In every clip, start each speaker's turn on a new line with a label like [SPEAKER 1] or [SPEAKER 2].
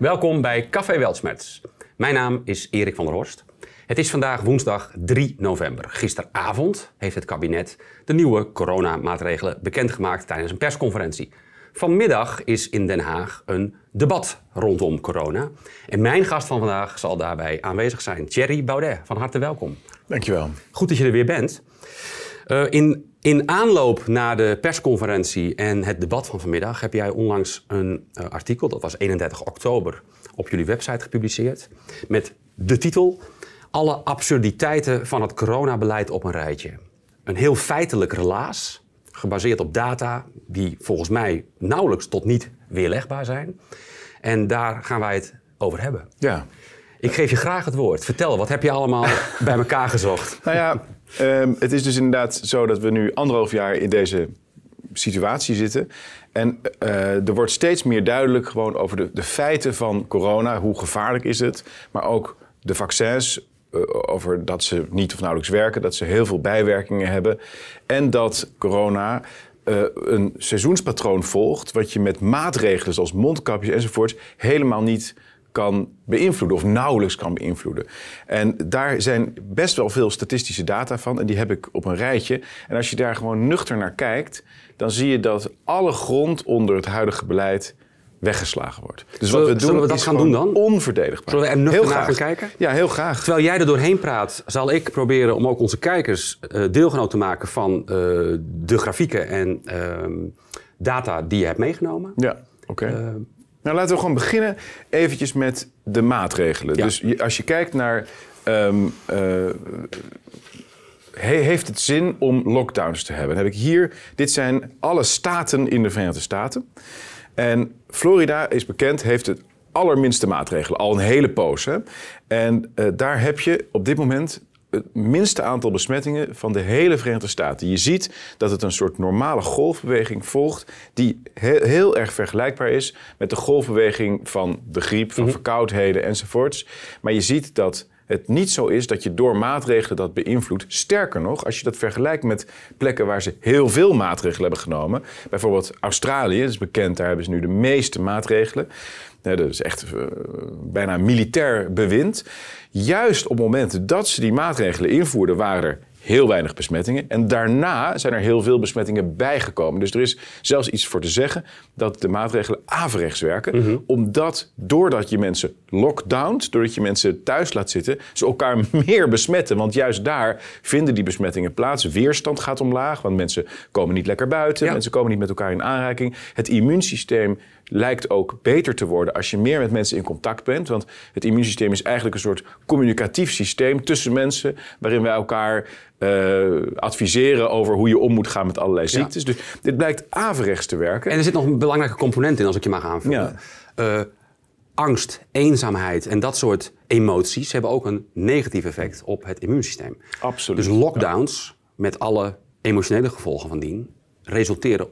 [SPEAKER 1] Welkom bij Café Weltsmerts. Mijn naam is Erik van der Horst. Het is vandaag woensdag 3 november. Gisteravond heeft het kabinet de nieuwe coronamaatregelen bekendgemaakt tijdens een persconferentie. Vanmiddag is in Den Haag een debat rondom corona. En mijn gast van vandaag zal daarbij aanwezig zijn, Thierry Baudet. Van harte welkom. Dankjewel. Goed dat je er weer bent. Eh, in, in aanloop naar de persconferentie en het debat van vanmiddag heb jij onlangs een eh, artikel, dat was 31 oktober, op jullie website gepubliceerd. Met de titel Alle absurditeiten van het coronabeleid op een rijtje. Een heel feitelijk relaas, gebaseerd op data die volgens mij nauwelijks tot niet weerlegbaar zijn. En daar gaan wij het over hebben. Ja. Ik geef je graag het woord. Vertel, wat heb je allemaal bij elkaar gezocht? Nou ja, ehm, het is dus inderdaad zo dat we nu anderhalf jaar in
[SPEAKER 2] deze situatie zitten. En eh, er wordt steeds meer duidelijk gewoon over de, de feiten van corona. Hoe gevaarlijk is het? Maar ook de vaccins, eh, over dat ze niet of nauwelijks werken, dat ze heel veel bijwerkingen hebben. En dat corona eh, een seizoenspatroon volgt, wat je met maatregelen zoals mondkapjes enzovoort helemaal niet kan beïnvloeden of nauwelijks kan beïnvloeden. En daar zijn best wel veel statistische data van en die heb ik op een rijtje. En als je daar gewoon nuchter naar kijkt, dan zie je dat alle grond onder het huidige beleid weggeslagen wordt.
[SPEAKER 1] Dus zullen, wat we doen, we dat is gaan doen dan?
[SPEAKER 2] Onverdedigbaar. Zullen we er nuchter naar gaan kijken?
[SPEAKER 1] Ja, heel graag. Terwijl jij er doorheen praat, zal ik proberen om ook onze kijkers eh, deelgenoot te maken van eh, de grafieken en ehm, data die je hebt meegenomen. Ja,
[SPEAKER 2] oké. Eh, nou, laten we gewoon beginnen eventjes met de maatregelen. Dus als je kijkt naar... Ehm, eh, heeft het zin om lockdowns te hebben? Dan heb ik hier... Dit zijn alle staten in de Verenigde Staten. En Florida is bekend, heeft het allerminste maatregelen. Al een hele poos. Hè? En eh, daar heb je op dit moment het minste aantal besmettingen van de hele Verenigde Staten. Je ziet dat het een soort normale golfbeweging volgt, die heel, erg vergelijkbaar is met de golfbeweging van de griep, van mhm. verkoudheden enzovoorts. Maar je ziet dat het niet zo is dat je door maatregelen dat beïnvloedt. Sterker nog, als je dat vergelijkt met plekken waar ze heel veel maatregelen hebben genomen. Bijvoorbeeld Australië, dat is bekend, daar hebben ze nu de meeste maatregelen. dat is echt eh, bijna militair bewind. Juist op het moment dat ze die maatregelen invoerden, waren er heel weinig besmettingen. En daarna zijn er heel veel besmettingen bijgekomen. Dus er is zelfs iets voor te zeggen dat de maatregelen averechts werken. Mhm. Omdat doordat je mensen lockdowns, doordat je mensen thuis laat zitten, ze elkaar meer besmetten. Want juist daar vinden die besmettingen plaats. Weerstand gaat omlaag, want mensen komen niet lekker buiten. Mensen komen niet met elkaar in aanraking. Het immuunsysteem lijkt ook beter te worden als je meer met mensen in contact bent. Want het immuunsysteem is eigenlijk een soort communicatief systeem tussen mensen, waarin wij elkaar eh, adviseren over hoe je om moet gaan met allerlei
[SPEAKER 1] ziektes. Dus dit blijkt averechts te werken. En er zit nog een belangrijke component in, als ik je mag aanvullen. Eh, angst, eenzaamheid en dat soort emoties hebben ook een negatief effect op het immuunsysteem. Absoluut. Dus lockdowns met alle emotionele gevolgen van dien resulteren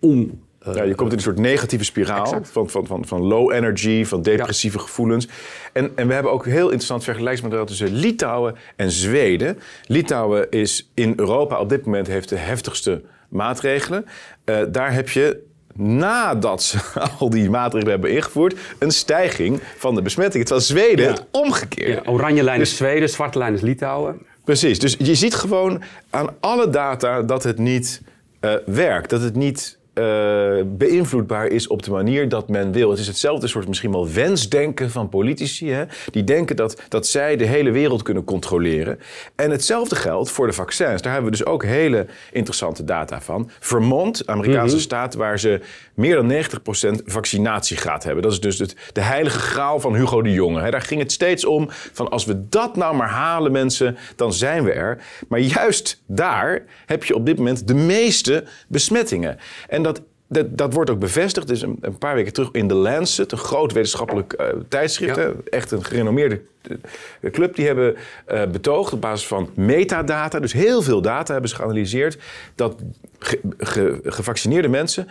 [SPEAKER 1] om eh, ja, je komt in een soort negatieve spiraal van, van, van, van,
[SPEAKER 2] low energy, van depressieve gevoelens. En, en we hebben ook een heel interessant vergelijksmodel tussen Litouwen en Zweden. Litouwen is in Europa op dit moment heeft de heftigste maatregelen. Eh, daar heb je nadat ze al die maatregelen hebben ingevoerd, een stijging van de besmetting. Terwijl Zweden ja. het omgekeerd. Ja, oranje lijn is dus- Zweden, zwarte lijn is Litouwen. Precies, dus je ziet gewoon aan alle data dat het niet eh, werkt. Dat het niet eh, beïnvloedbaar is op de manier dat men wil. Het is hetzelfde soort misschien wel wensdenken van politici. Hè? Die denken dat, dat zij de hele wereld kunnen controleren. En hetzelfde geldt voor de vaccins. Daar hebben we dus ook hele interessante data van. Vermont, Amerikaanse mhm. staat waar ze meer dan 90% vaccinatiegraad hebben. Dat is dus de heilige graal van Hugo de Jonge. Hè? Daar ging het steeds om van als we dat nou maar halen mensen, dan zijn we er. Maar juist daar heb je op dit moment de meeste besmettingen. En dat, dat, wordt ook bevestigd. Dus een, een, paar weken terug in The Lancet, een groot wetenschappelijk eh, tijdschrift. Echt een gerenommeerde eh, club. Die hebben uh, betoogd op basis van metadata, dus heel veel data hebben ze geanalyseerd, dat gevaccineerde mensen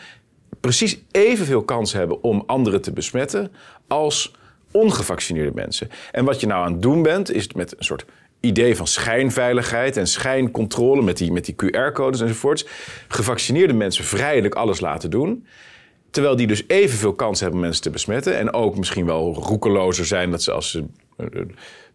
[SPEAKER 2] precies evenveel kans hebben om anderen te besmetten als ongevaccineerde mensen. En wat je nou aan het doen bent, is met een soort idee van schijnveiligheid en schijncontrole met die, met die QR-codes enzovoorts, gevaccineerde mensen vrijelijk alles laten doen. Terwijl die dus evenveel kans hebben mensen te besmetten en ook misschien wel roekelozer zijn dat ze als ze eh, eh,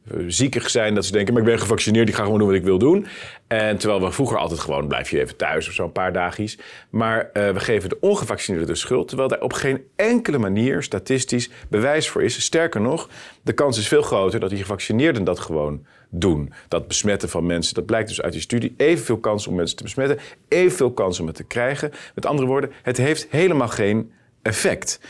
[SPEAKER 2] eh, ziekig zijn. Dat ze denken, maar ik ben gevaccineerd, ik ga gewoon doen wat ik wil doen. En terwijl we vroeger altijd gewoon, blijf je even thuis of zo, een paar dagjes. Maar eh, we geven de ongevaccineerden de schuld. Terwijl daar op geen enkele manier statistisch bewijs voor is. Sterker nog, de kans is veel groter dat die gevaccineerden dat gewoon doen. Dat besmetten van mensen, dat blijkt dus uit die studie. Evenveel kans om mensen te besmetten, evenveel kans om het te krijgen. Met andere woorden, het heeft helemaal geen effect.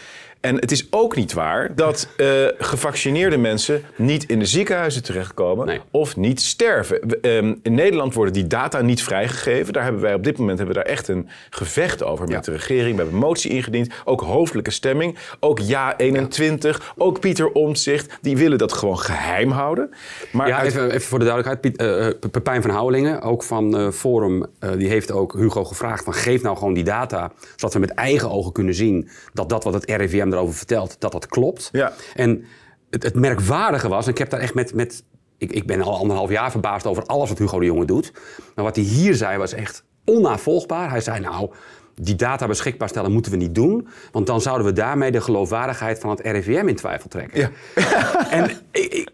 [SPEAKER 2] En het is ook niet waar dat eh, gevaccineerde mensen niet in de ziekenhuizen terechtkomen of niet sterven. Ehm, in Nederland worden die data niet vrijgegeven. Daar hebben wij op dit moment hebben we daar echt een gevecht over met de regering. We hebben een motie ingediend, ook hoofdelijke stemming, ook Ja
[SPEAKER 1] 21, ook Pieter Omtzigt. Die willen dat gewoon geheim houden. Maar ja, even, even, voor de duidelijkheid. Piet, eh, eh, Pepijn van Houwelingen, ook van Forum, die heeft ook Hugo gevraagd van geef nou gewoon die data, zodat we met eigen ogen kunnen zien dat dat wat het RIVM erover verteld dat dat klopt. Ja. En het, het merkwaardige was, en ik heb daar echt met, met ik, ik, ben al anderhalf jaar verbaasd over alles wat Hugo de Jonge doet. Maar wat hij hier zei was echt onnavolgbaar. Hij zei nou, die data beschikbaar stellen moeten we niet doen. Want dan zouden we daarmee de geloofwaardigheid van het RIVM in twijfel trekken. Ja. en ik,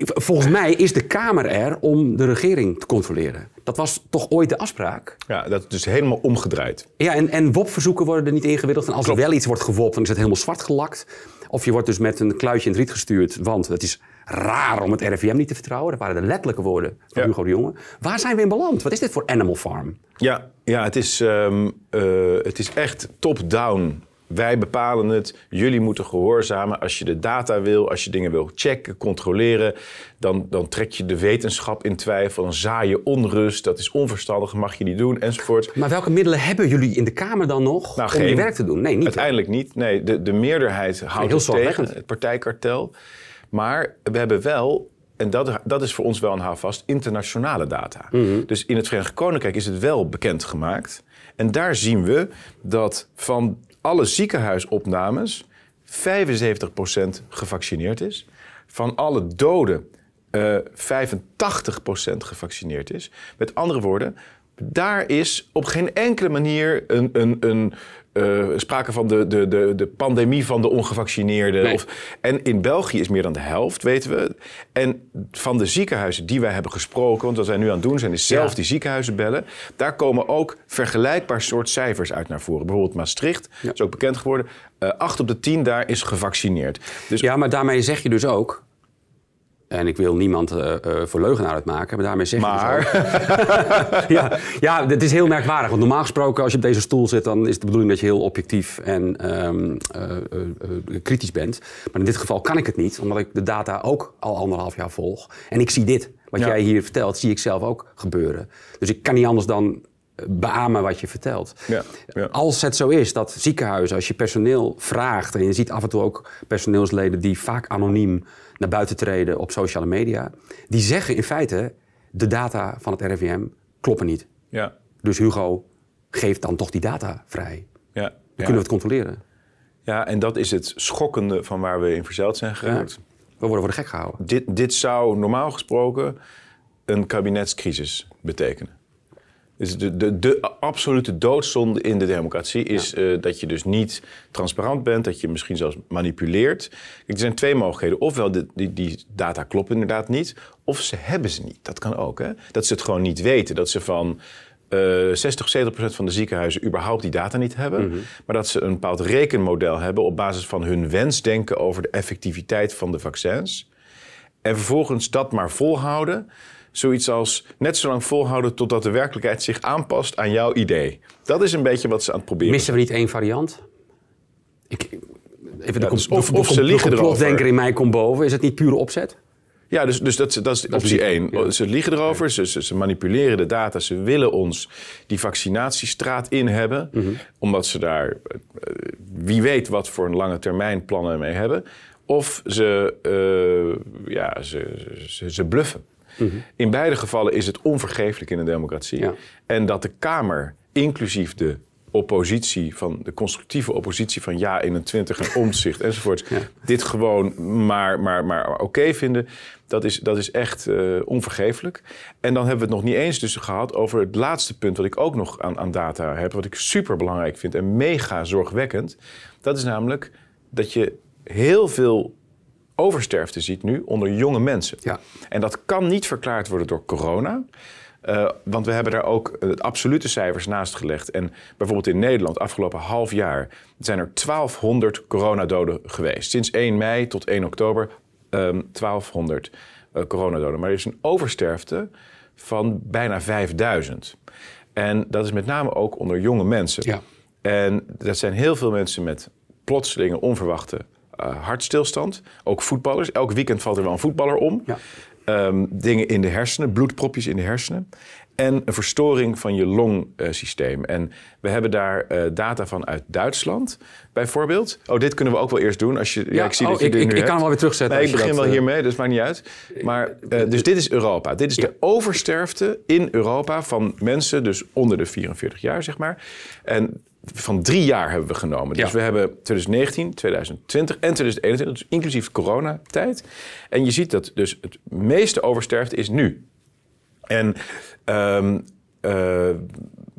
[SPEAKER 1] Volgens mij is de Kamer er om de regering te controleren. Dat was toch ooit de afspraak? Ja, dat is dus helemaal omgedraaid. Ja, en, en WOP-verzoeken worden er niet ingewikkeld. En als er wel iets wordt gewopt, dan is het helemaal zwart gelakt. Of je wordt dus met een kluitje in het riet gestuurd, want het is raar om het RIVM niet te vertrouwen. Dat waren de letterlijke woorden van Hugo de Jonge. Waar zijn we in beland? Wat is dit voor Animal Farm?
[SPEAKER 2] Ja, ja het, is, ehm, eh, het is echt top-down wij bepalen het, jullie moeten gehoorzamen. Als je de data wil, als je dingen wil checken, controleren, dan, dan trek je de wetenschap in twijfel, dan zaai je onrust, dat is onverstandig, mag je niet doen, enzovoort. Maar welke middelen hebben jullie in de Kamer dan nog nou, om geen, je werk te doen? Nee, niet. Uiteindelijk niet. Nee, de, de meerderheid houdt het tegen, het partijkartel. Maar we hebben wel en dat, dat is voor ons wel een houvast, internationale data. Mhm. Dus in het Verenigd Koninkrijk is het wel bekendgemaakt. En daar zien we dat van alle ziekenhuisopnames 75% gevaccineerd is. Van alle doden uh, eh, 85% gevaccineerd is. Met andere woorden, daar is op geen enkele manier een, een, een, eh, sprake van de, de, de, de pandemie van de ongevaccineerden. Of, en in België is meer dan de helft, weten we. En van de ziekenhuizen die wij hebben gesproken, want wat wij nu aan het doen zijn, is zelf die ziekenhuizen bellen. Daar komen ook vergelijkbaar soort cijfers uit naar voren. Bijvoorbeeld Maastricht, ja. is ook bekend geworden. Eh, acht op de tien daar is
[SPEAKER 1] gevaccineerd. Dus ja, maar daarmee zeg je dus ook en ik wil niemand uh, uh, voor leugenaar uitmaken, maar daarmee zeg ik maar... ja, ja, het is heel merkwaardig. Want normaal gesproken, als je op deze stoel zit... dan is de bedoeling dat je heel objectief en ehm, eh, kritisch bent. Maar in dit geval kan ik het niet, omdat ik de data ook al anderhalf jaar volg. En ik zie dit. Wat jij hier vertelt, zie ik zelf ook gebeuren. Dus ik kan niet anders dan beamen wat je vertelt. Ja, Als het zo is dat ziekenhuizen, als je personeel vraagt... en je ziet af en toe ook personeelsleden die vaak anoniem naar buiten treden op sociale media. Die zeggen in feite, de data van het RIVM kloppen niet. Ja. Dus Hugo, geeft dan toch die data vrij. Ja. Dan kunnen we het controleren. Ja, en dat is het schokkende
[SPEAKER 2] van waar we in verzeild zijn geraakt. We worden voor de gek gehouden. Dit, dit zou normaal gesproken een kabinetscrisis betekenen. Dus de, de, absolute doodzonde in de democratie is eh, dat je dus niet transparant bent, dat je misschien zelfs manipuleert. er zijn twee mogelijkheden. Ofwel, die, die data kloppen inderdaad niet, of ze hebben ze niet. Dat kan ook, hè? Dat ze het gewoon niet weten. Dat ze van uh, 60, 70 procent van de ziekenhuizen überhaupt die data niet hebben. Mhm. Maar dat ze een bepaald rekenmodel hebben op basis van hun wensdenken over de effectiviteit van de vaccins. En vervolgens dat maar volhouden zoiets als net zo lang volhouden totdat de werkelijkheid zich aanpast aan jouw idee. Dat is een beetje wat ze aan het proberen. Missen we niet één variant? Ik, even de, dus of, de, of de, de in
[SPEAKER 1] mij komt boven. Is het niet pure opzet?
[SPEAKER 2] Ja, dus, dus dat, dat is optie één. Oh, ze liegen erover, ze, ze, manipuleren de data. Ze willen ons die vaccinatiestraat in hebben. Mhm. Omdat ze daar, eh, wie weet wat voor een lange termijn plannen mee hebben. Of ze, eh, ja, ze, ze bluffen. Mhm. In beide gevallen is het onvergeeflijk in een democratie. En dat de Kamer, inclusief de oppositie, van de constructieve oppositie van ja 21 en omzicht enzovoort, dit gewoon maar, maar, maar oké vinden, dat is, dat is echt eh, onvergeeflijk. En dan hebben we het nog niet eens dus gehad over het laatste punt wat ik ook nog aan, aan data heb, wat ik super belangrijk vind en mega zorgwekkend. Dat is namelijk dat je heel veel oversterfte ziet nu onder jonge mensen. Ja. En dat kan niet verklaard worden door corona. Eh, want we hebben daar ook eh, het absolute cijfers naast gelegd. En bijvoorbeeld in Nederland, afgelopen half jaar, zijn er 1200 coronadoden geweest. Sinds 1 mei tot 1 oktober 1200 ehm, eh, coronadoden. Maar er is een oversterfte van bijna 5000. En dat is met name ook onder jonge mensen. Ja. En dat zijn heel veel mensen met plotselinge, onverwachte eh, hartstilstand. Ook voetballers. Elk weekend valt er wel een voetballer om. Ehm, dingen in de hersenen, bloedpropjes in de hersenen. En een verstoring van je longsysteem. en we hebben daar eh, data van uit Duitsland, bijvoorbeeld. Oh, dit kunnen we ook wel eerst doen. Als je, ja, ik zie dat oh, je ik kan hem wel weer terugzetten. Nee, ik begin wel eh, hiermee, dus maakt niet uit. Maar, dus dit is Europa. Dit is de oversterfte in Europa van mensen, dus onder de 44 jaar, zeg maar. En van drie jaar hebben we genomen. Dus we hebben 2019, 2020 en 2021, dus inclusief coronatijd. En je ziet dat dus het meeste oversterfte is nu. En um,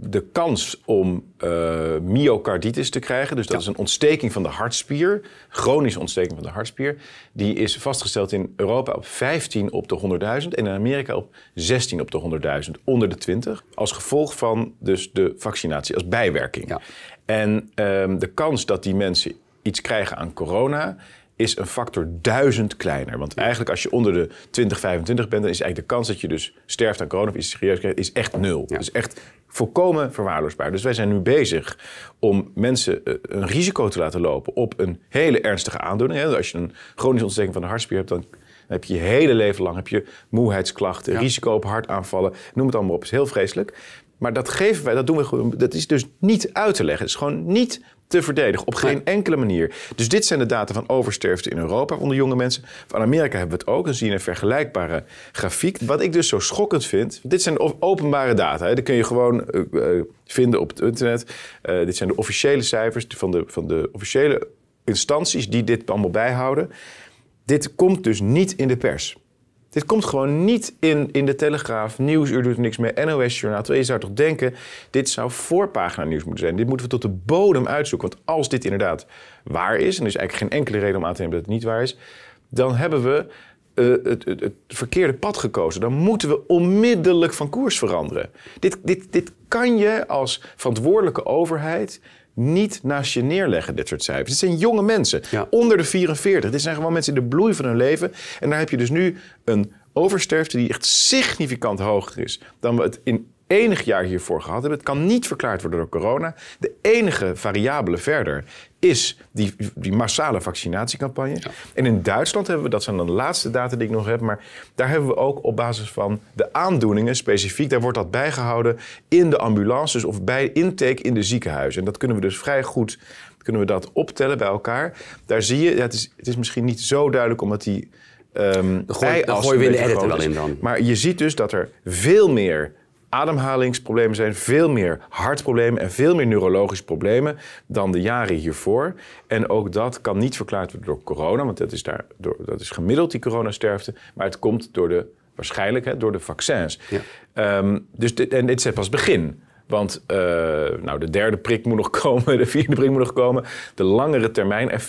[SPEAKER 2] de kans om uh, myocarditis te krijgen, dus dat is een ontsteking van de hartspier, chronische ontsteking van de hartspier, die is vastgesteld in Europa op 15 op de 100.000 en in Amerika op 16 op de 100.000, onder de 20, als gevolg van dus de vaccinatie, als bijwerking. Ja. En ehm, de kans dat die mensen iets krijgen aan corona is een factor duizend kleiner. Want eigenlijk als je onder de 20, 25 bent, dan is eigenlijk de kans dat je dus sterft aan corona of iets serieus krijgt, is echt nul. Ja. is dus echt volkomen verwaarloosbaar. Dus wij zijn nu bezig om mensen eh, een risico te laten lopen op een hele ernstige aandoening. Als je een chronische ontsteking van de hartspier hebt, dan heb je je hele leven lang heb je moeheidsklachten, risico op hartaanvallen, noem het allemaal op. is heel vreselijk. Maar dat geven wij, dat doen we gewoon. Dat is dus niet uit te leggen. Het is gewoon niet te verdedigen. Op geen enkele manier. Dus dit zijn de data van oversterfte in Europa onder jonge mensen. Van Amerika hebben we het ook. Dan zie je een vergelijkbare grafiek. Wat ik dus zo schokkend vind. Dit zijn openbare data. Hè. kun je gewoon eh, eh, vinden op het internet. Eh, dit zijn de officiële cijfers van de, van de officiële instanties die dit allemaal bijhouden. Dit komt dus niet in de pers. Dit komt gewoon niet in, in de Telegraaf. Nieuwsuur doet niks meer. NOS-journaal. je zou toch denken, dit zou voorpagina nieuws moeten zijn. Dit moeten we tot de bodem uitzoeken. Want als dit inderdaad waar is, en er is eigenlijk geen enkele reden om aan te nemen dat het niet waar is, dan hebben we eh, het, het, het, verkeerde pad gekozen. Dan moeten we onmiddellijk van koers veranderen. Dit, dit, dit kan je als verantwoordelijke overheid niet naast je neerleggen, dit soort cijfers. Dit zijn jonge mensen, onder de 44. Dit zijn gewoon mensen in de bloei van hun leven. En daar heb je dus nu een oversterfte die echt significant hoger is dan we het in enig jaar hiervoor gehad hebben. Het kan niet verklaard worden door corona. De enige variabele verder is die, die massale vaccinatiecampagne. En in Duitsland hebben we, dat zijn de laatste data die ik nog heb, maar daar hebben we ook op basis van de aandoeningen specifiek, daar wordt dat bijgehouden in de ambulances of bij intake in de ziekenhuizen. En dat kunnen we dus vrij goed kunnen we dat optellen bij elkaar. Daar zie je, het, is, het is misschien niet zo duidelijk omdat die. Um, gooi, gooi we de er wel in dan. Maar je ziet dus dat er veel meer ademhalingsproblemen zijn veel meer hartproblemen en veel meer neurologische problemen dan de jaren hiervoor. En ook dat kan niet verklaard worden door corona, want dat is, daar, door, dat is gemiddeld die coronasterfte. Maar het komt door de, waarschijnlijk door de vaccins. Ehm, dus dit, en dit is pas begin. Want eh, nou, de derde prik moet nog komen, de vierde prik moet nog komen. De langere termijn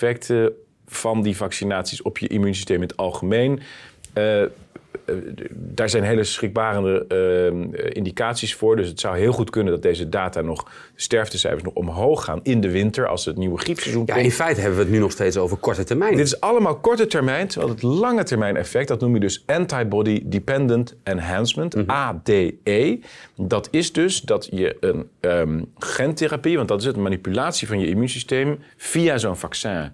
[SPEAKER 2] van die vaccinaties op je immuunsysteem in het algemeen. Eh, eh, daar zijn hele schrikbarende eh, indicaties voor. Dus het zou heel goed kunnen dat deze data nog, sterftecijfers nog omhoog gaan in de winter als het nieuwe griepseizoen ja, komt. in feite hebben we het nu nog steeds over korte termijn. Dit is allemaal korte termijn, terwijl het lange termijn effect, dat noem je dus antibody dependent enhancement, mhm. ADE. Dat is dus dat je een ehm, gentherapie, want dat is het manipulatie van je immuunsysteem via zo'n vaccin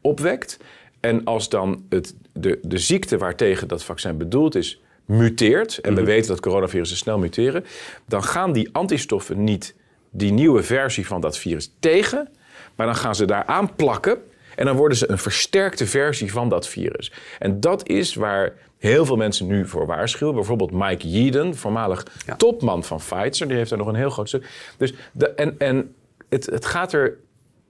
[SPEAKER 2] opwekt. En als dan het, de, de ziekte waartegen dat vaccin bedoeld is, muteert, en we mhm. weten dat coronavirussen snel muteren, dan gaan die antistoffen niet die nieuwe versie van dat virus tegen, maar dan gaan ze daar aan plakken en dan worden ze een versterkte versie van dat virus. En dat is waar heel veel mensen nu voor waarschuwen. Bijvoorbeeld Mike Yeadon, voormalig topman van Pfizer, die heeft daar nog een heel groot stuk. Dus de, en, en het, het gaat er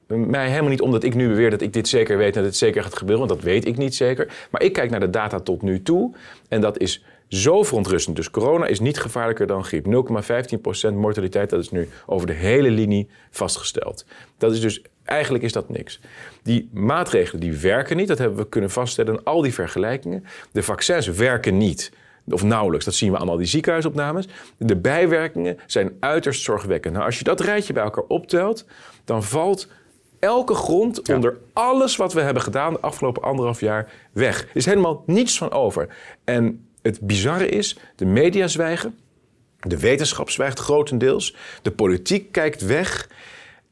[SPEAKER 2] mij helemaal niet omdat ik nu beweer dat ik dit zeker weet en dat het zeker gaat gebeuren, want dat weet ik niet zeker. Maar ik kijk naar de data tot nu toe en dat is zo verontrustend. Dus corona is niet gevaarlijker dan griep. 0,15% mortaliteit, dat is nu over de hele linie vastgesteld. Dat is dus, eigenlijk is dat niks. Die maatregelen die werken niet, dat hebben we kunnen vaststellen in al die vergelijkingen. De vaccins werken niet of nauwelijks. Dat zien we aan al die ziekenhuisopnames. De bijwerkingen zijn uiterst zorgwekkend. Nou, als je dat rijtje bij elkaar optelt, dan valt elke grond onder alles wat we hebben gedaan de afgelopen anderhalf jaar weg. Er is helemaal niets van over. En het bizarre is, de media zwijgen, de wetenschap zwijgt grotendeels, de politiek kijkt weg.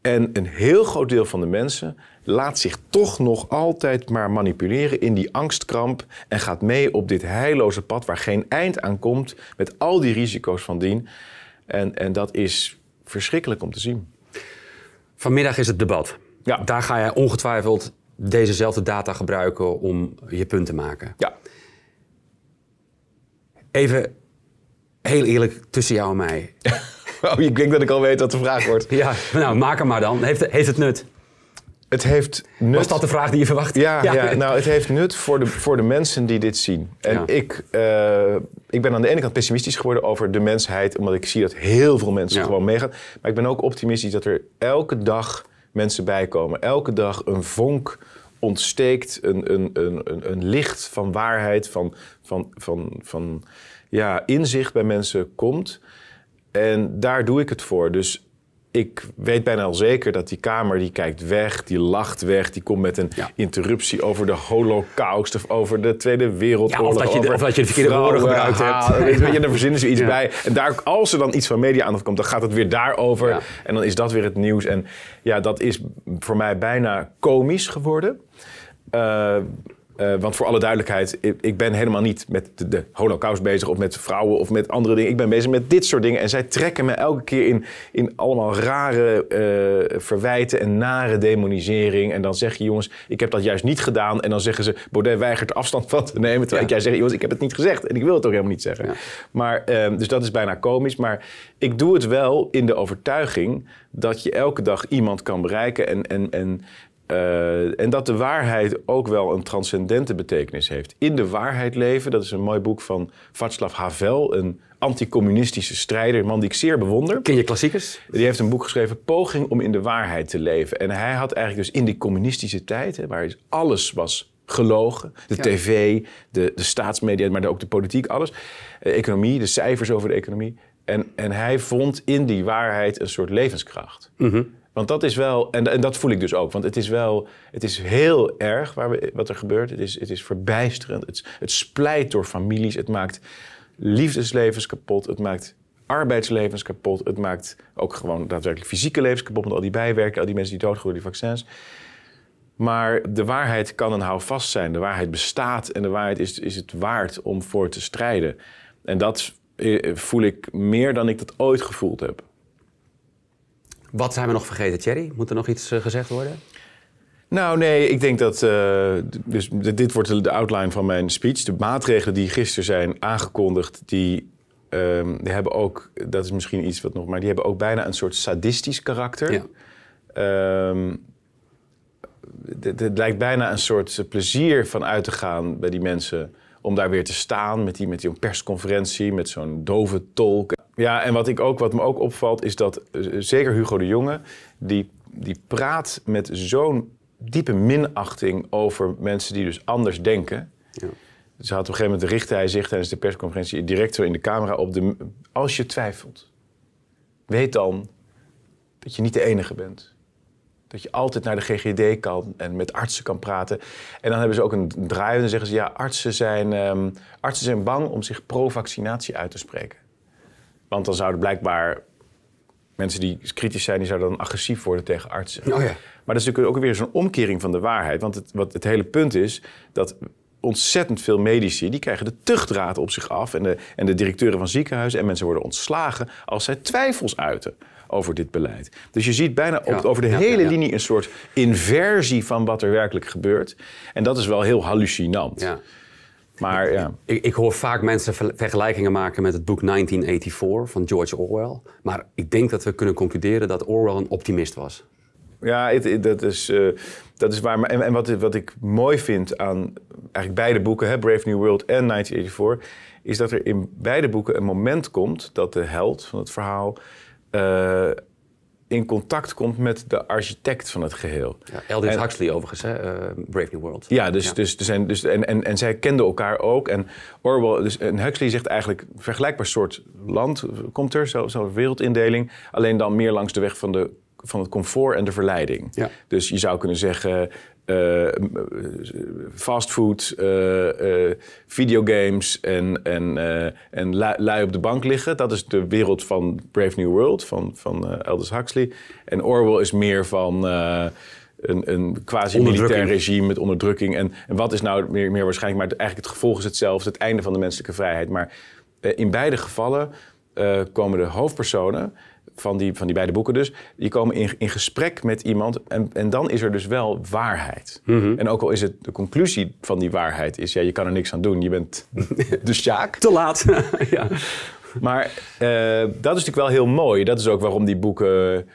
[SPEAKER 2] En een heel groot deel van de mensen laat zich toch nog altijd maar manipuleren in die angstkramp en gaat mee op dit heilloze pad waar geen eind aan komt
[SPEAKER 1] met al die risico's van dien. En, en dat is verschrikkelijk om te zien. Vanmiddag is het debat. Ja. Daar ga je ongetwijfeld dezezelfde data gebruiken om je punt te maken. Ja. Even heel eerlijk tussen jou en mij. oh, ik denk dat ik al weet wat de vraag wordt. ja, nou, maak hem maar dan. Heeft, heeft het nut? Het heeft nut. Was dat de vraag die je verwacht? Ja, ja.
[SPEAKER 2] nou, het heeft nut voor de, voor de mensen die dit zien. En ik, eh, ik ben aan de ene kant pessimistisch geworden over de mensheid, omdat ik zie dat heel veel mensen gewoon meegaan. Maar ik ben ook optimistisch dat er elke dag mensen bijkomen. Elke dag een vonk ontsteekt, een, een, een, een, licht van waarheid, van, van, van, van ja, inzicht bij mensen komt. En daar doe ik het voor. Dus ik weet bijna al zeker dat die Kamer die kijkt weg, die lacht weg, die komt met een interruptie over de Holocaust of over de Tweede Wereldoorlog. Ja, of, dat je de, je de verkeerde woorden gebruikt ah, hebt. Weet ja. je, daar verzinnen ze iets bij. En daar, als er dan iets van media aandacht komt, dan gaat het weer daarover. En dan is dat weer het nieuws. En ja, dat is voor mij bijna komisch geworden. Uh, eh, want voor alle duidelijkheid, ik, ben helemaal niet met de, holocaust bezig of met vrouwen of met andere dingen. Ik ben bezig met dit soort dingen. En zij trekken me elke keer in, in allemaal rare eh, verwijten en nare demonisering. En dan zeg je, jongens, ik heb dat juist niet gedaan. En dan zeggen ze, Baudet weigert afstand van te nemen. Terwijl jij zegt, jongens, ik heb het niet gezegd. En ik wil het ook helemaal niet zeggen. Maar, ehm, dus dat is bijna komisch. Maar ik doe het wel in de overtuiging dat je elke dag iemand kan bereiken. En, en, en eh, en dat de waarheid ook wel een transcendente betekenis heeft. In de waarheid leven, dat is een mooi boek van Václav Havel, een anticommunistische strijder, een man die ik zeer bewonder. Ken je klassiekers? Die heeft een boek geschreven, Poging om in de waarheid te leven. En hij had eigenlijk dus in die communistische tijd, hè, waar alles was gelogen, de tv, de, de staatsmedia, maar ook de politiek, alles, de eh, economie, de cijfers over de economie. En, en hij vond in die waarheid een soort levenskracht. Mm want dat is wel, en, en dat voel ik dus ook, want het is wel, het is heel erg waar wat er gebeurt. Het is, het is verbijsterend, het, splijt door families, het maakt liefdeslevens kapot, het maakt arbeidslevens kapot, het maakt ook gewoon daadwerkelijk fysieke levens kapot, met al die bijwerken, al die mensen die doodgaan door die vaccins. Maar de waarheid kan een houvast zijn. De waarheid bestaat en de waarheid is, is het waard om voor te strijden. En dat eh, voel ik meer dan ik dat ooit gevoeld heb.
[SPEAKER 1] Wat zijn we nog vergeten, Thierry? Moet er nog iets eh, gezegd worden?
[SPEAKER 2] Nou, nee, ik denk dat. Eh, dus dit wordt de, outline van mijn speech. De maatregelen die gisteren zijn aangekondigd, die, ehm, die hebben ook. Dat is misschien iets wat nog. Maar die hebben ook bijna een soort sadistisch karakter. Ehm, het lijkt bijna een soort eh, plezier van uit te gaan bij die mensen. Om daar weer te staan met die, met die persconferentie, met zo'n dove tolk. Ja, en wat, ik ook, wat me ook opvalt is dat eh, zeker Hugo de Jonge, die, die praat met zo'n diepe minachting over mensen die dus anders denken. Ja. Dus had op een gegeven moment richtte hij zich tijdens de persconferentie direct zo in de camera op de. Als je twijfelt, weet dan dat je niet de enige bent. Dat je altijd naar de GGD kan en met artsen kan praten. En dan hebben ze ook een draai en zeggen ze: ja, artsen zijn, ehm, artsen zijn bang om zich pro-vaccinatie uit te spreken. Want dan zouden blijkbaar mensen die kritisch zijn, die zouden dan agressief worden tegen artsen. Oh ja. Maar dat is natuurlijk ook weer zo'n omkering van de waarheid. Want het, wat het hele punt is dat ontzettend veel medici, die krijgen de tuchtraad op zich af. En de, en de directeuren van ziekenhuizen en mensen worden ontslagen als zij twijfels uiten over dit beleid. Dus je ziet bijna over de hele linie een soort inversie van wat er werkelijk gebeurt. En dat is wel
[SPEAKER 1] heel hallucinant. Maar, ja. ik, ik hoor vaak mensen vergelijkingen maken met het boek 1984 van George Orwell. Maar ik denk dat we kunnen concluderen dat Orwell een optimist was. Ja, dat, is, eh, dat is waar. en, wat, wat ik mooi vind
[SPEAKER 2] aan eigenlijk beide boeken, hè, Brave New World en 1984, is dat er in beide boeken een moment komt dat de held van het verhaal eh, in contact komt met de architect van het geheel. Ja, Aldous Huxley
[SPEAKER 1] overigens, hè? Eh, Brave New World. Ja, dus, Dus,
[SPEAKER 2] dus, en, dus, en, en, en zij kenden elkaar ook. En Orwell, dus, en Huxley zegt eigenlijk vergelijkbaar soort land komt er, zo'n zo wereldindeling. Alleen dan meer langs de weg van de van het comfort en de verleiding. Ja. Dus je zou kunnen zeggen, eh, eh, fastfood, eh, videogames en, en, en lui, op de bank liggen. Dat is de wereld van Brave New World van, van Aldous Huxley. En Orwell is meer van een, een quasi-militair regime met onderdrukking. En, en, wat is nou meer, meer waarschijnlijk? Maar eigenlijk het gevolg is hetzelfde, het einde van de menselijke vrijheid. Maar in beide gevallen komen de hoofdpersonen van die, van die beide boeken dus, die komen in, in gesprek met iemand en, en dan is er dus wel waarheid. Mhm. En ook al is het de conclusie van die waarheid is, ja, je kan er niks aan doen, je bent de sjaak. Te laat. ja. Maar eh, dat is natuurlijk wel heel mooi. Dat is ook waarom die boeken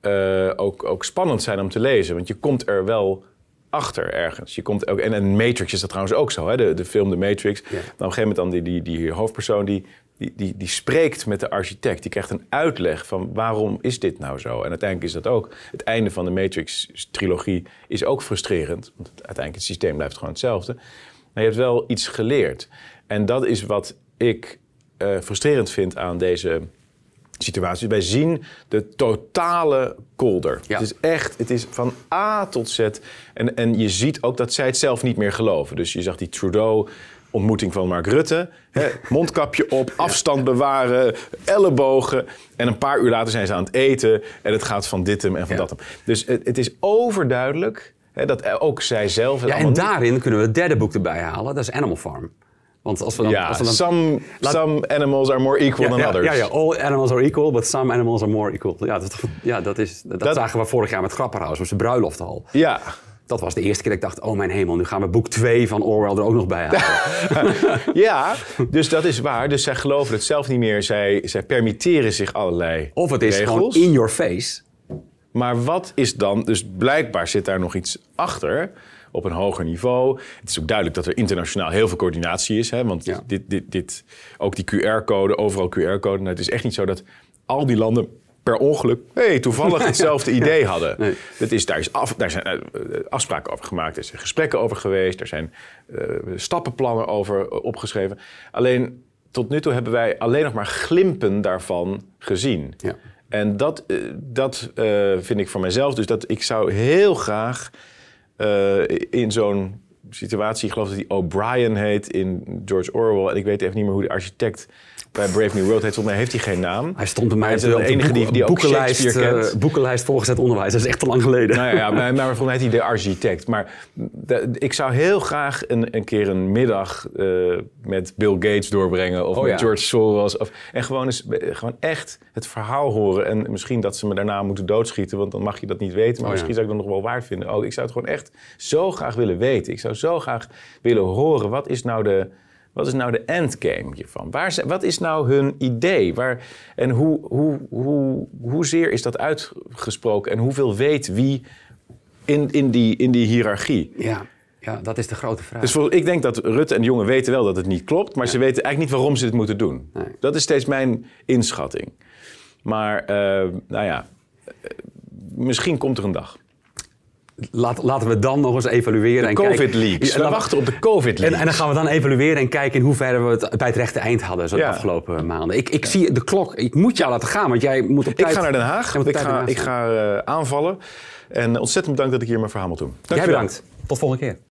[SPEAKER 2] eh, ook, ook spannend zijn om te lezen. Want je komt er wel achter ergens. Je komt ook, en een Matrix is dat trouwens ook zo. Hè? De, de film The Matrix. Ja. Dan op een gegeven moment dan die, die, die hoofdpersoon die die, die, die spreekt met de architect. Die krijgt een uitleg van waarom is dit nou zo? En uiteindelijk is dat ook. Het einde van de Matrix-trilogie is ook frustrerend. Want uiteindelijk het systeem blijft gewoon hetzelfde. Maar je hebt wel iets geleerd. En dat is wat ik eh, frustrerend vind aan deze situatie. Wij zien de totale kolder. Het is echt, het is van A tot Z. En, en je ziet ook dat zij het zelf niet meer geloven. Dus je zag die Trudeau ontmoeting van Mark Rutte. mondkapje op, afstand bewaren, ellebogen. En een paar uur later zijn ze aan het eten. En het gaat van dit hem en van dat hem. Dus het, het is overduidelijk dat ook zij zelf... Ja, en daarin kunnen we
[SPEAKER 1] het derde boek erbij halen. Dat is Animal Farm. Want als we dan, als we dan, some, some
[SPEAKER 2] animals are more equal than others. Ja, ja,
[SPEAKER 1] all animals are equal, but some animals are more equal. Ja, dat, ja, dat, is, dat, zagen we vorig jaar met Grapperhaus, op zijn bruiloft al. Ja dat was de eerste keer dat ik dacht, oh mijn hemel, nu gaan we boek 2 van Orwell er ook nog bij halen. ja, dus dat is waar. Dus zij geloven het zelf
[SPEAKER 2] niet meer. Zij, zij permitteren zich allerlei Of het is gewoon in your face. Maar wat is dan, dus blijkbaar zit daar nog iets achter op een hoger niveau. Het is ook duidelijk dat er internationaal heel veel coördinatie is. Hè? Want dit, dit, dit, ook die QR-code, overal QR-code. Nou, het is echt niet zo dat al die landen per ongeluk hey, toevallig hetzelfde idee hadden. Nee. Dat is, daar, is af, daar zijn eh, eh, afspraken over gemaakt, er zijn gesprekken over geweest, er zijn eh, stappenplannen over opgeschreven. Alleen tot nu toe hebben wij alleen nog maar glimpen daarvan gezien. Ja. En dat, dat vind ik voor mezelf. Dus dat ik zou heel graag in zo'n situatie, ik geloof dat die O'Brien heet in George Orwell. En ik weet even niet meer hoe de architect bij Brave New World heeft Volgens heeft hij geen naam. Hij stond bij mij hij de, enige die, die boekenlijst, ook uh, eh, boekenlijst onderwijs. Dat is echt te lang geleden. Nou ja, maar, maar volgens mij heet hij de architect. Maar ik zou heel graag een, een keer een middag eh, met Bill Gates doorbrengen. Of oh met George Soros. Of, en gewoon, eens, eh, gewoon echt het verhaal horen. En misschien dat ze me daarna moeten doodschieten. Want dan mag je dat niet weten. Maar oh misschien zou ik dat nog wel waard vinden. Oh, ik zou het gewoon echt zo graag willen weten. Ik zou zo graag willen horen. Wat is nou de wat is nou de endgame hiervan? Waar, wat is nou hun idee? Waar, en hoe, hoe, hoe, hoezeer is dat uitgesproken? En
[SPEAKER 1] hoeveel weet wie in, in, die, in die hiërarchie? Ja. Ja, dat is de grote vraag. Dus
[SPEAKER 2] ik denk dat Rutte en Jongen weten wel dat het niet klopt, maar ze weten eigenlijk niet waarom ze het moeten doen. Dat is steeds mijn inschatting. Maar, eh, nou ja, eh,
[SPEAKER 1] misschien komt er een dag laten we dan nog eens evalueren. De COVID Leaks. Ja, we wachten op de COVID Leaks. En, en, dan gaan we dan evalueren en kijken in hoeverre we het bij het rechte eind hadden zo de afgelopen maanden. Ik, ik zie de klok. Ik moet jou laten gaan, want jij moet op tijd... Ik ga naar Den Haag. Ik ga, ik ga, eh,
[SPEAKER 2] aanvallen. En ontzettend bedankt dat ik hier mijn verhaal moet doen. Dank jij bedankt.
[SPEAKER 1] Tot volgende keer.